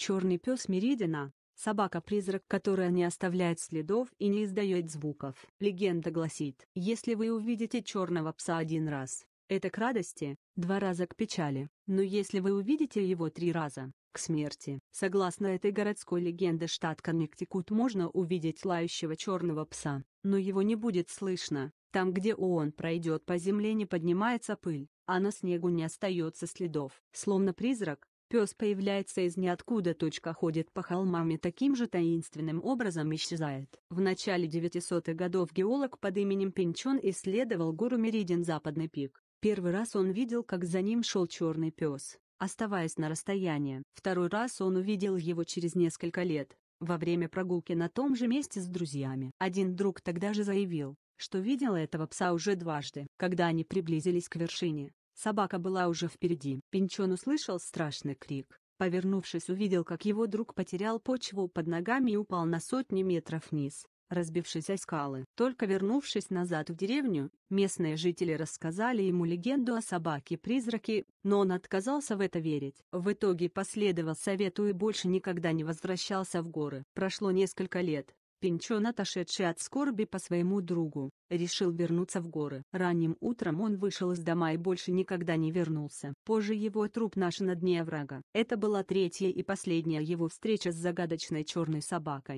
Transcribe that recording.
Черный пес Меридина – собака-призрак, которая не оставляет следов и не издает звуков. Легенда гласит, если вы увидите черного пса один раз, это к радости, два раза к печали, но если вы увидите его три раза, к смерти. Согласно этой городской легенде штат Коннектикут можно увидеть лающего черного пса, но его не будет слышно. Там, где он пройдет по земле не поднимается пыль, а на снегу не остается следов. Словно призрак, Пес появляется из ниоткуда. Точка ходит по холмам и таким же таинственным образом исчезает. В начале 900-х годов геолог под именем Пинчон исследовал гору Меридин Западный пик. Первый раз он видел, как за ним шел черный пес, оставаясь на расстоянии. Второй раз он увидел его через несколько лет, во время прогулки на том же месте с друзьями. Один друг тогда же заявил, что видел этого пса уже дважды. Когда они приблизились к вершине, Собака была уже впереди. Пинчон услышал страшный крик. Повернувшись, увидел, как его друг потерял почву под ногами и упал на сотни метров вниз, разбившись о скалы. Только вернувшись назад в деревню, местные жители рассказали ему легенду о собаке-призраке, но он отказался в это верить. В итоге последовал совету и больше никогда не возвращался в горы. Прошло несколько лет, Пинчон, отошедший от скорби по своему другу, решил вернуться в горы. Ранним утром он вышел из дома и больше никогда не вернулся. Позже его труп нашли на дне врага. Это была третья и последняя его встреча с загадочной черной собакой.